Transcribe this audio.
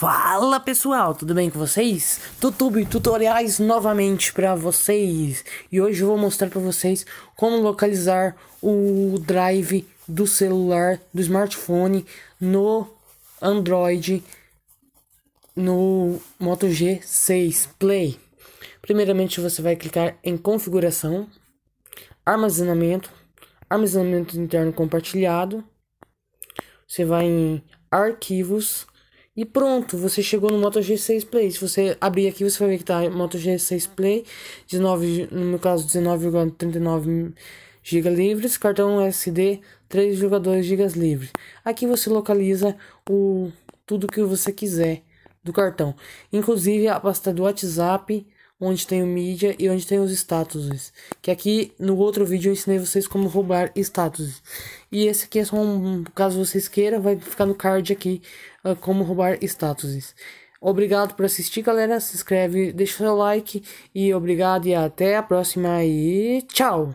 Fala pessoal, tudo bem com vocês? YouTube tutoriais novamente para vocês. E hoje eu vou mostrar para vocês como localizar o drive do celular, do smartphone no Android no Moto G6 Play. Primeiramente você vai clicar em configuração, armazenamento, armazenamento interno compartilhado. Você vai em arquivos e pronto, você chegou no Moto G6 Play. Se você abrir aqui, você vai ver que tá Moto G6 Play, 19, no meu caso 19,39 GB livres, cartão SD 3,2 GB livres. Aqui você localiza o tudo que você quiser do cartão, inclusive a pasta do WhatsApp, onde tem o mídia e onde tem os status. Que aqui no outro vídeo eu ensinei vocês como roubar status. E esse aqui é só um, caso vocês queiram, vai ficar no card aqui uh, como roubar status. Obrigado por assistir, galera. Se inscreve, deixa o seu like e obrigado e até a próxima e tchau.